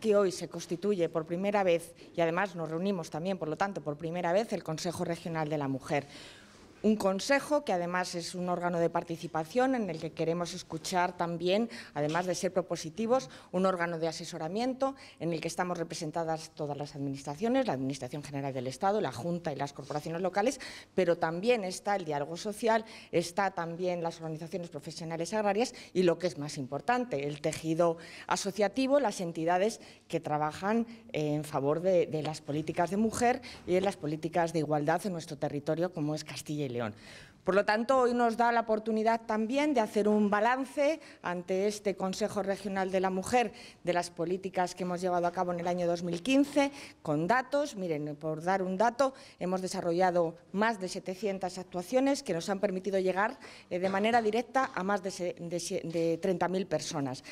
que hoy se constituye por primera vez y además nos reunimos también, por lo tanto, por primera vez el Consejo Regional de la Mujer un consejo que además es un órgano de participación en el que queremos escuchar también, además de ser propositivos, un órgano de asesoramiento en el que estamos representadas todas las administraciones, la Administración General del Estado, la Junta y las corporaciones locales, pero también está el diálogo social, está también las organizaciones profesionales agrarias y lo que es más importante, el tejido asociativo, las entidades que trabajan en favor de, las políticas de mujer y de las políticas de igualdad en nuestro territorio como es Castilla y por lo tanto, hoy nos da la oportunidad también de hacer un balance ante este Consejo Regional de la Mujer de las políticas que hemos llevado a cabo en el año 2015 con datos. Miren, por dar un dato, hemos desarrollado más de 700 actuaciones que nos han permitido llegar eh, de manera directa a más de 30.000 personas.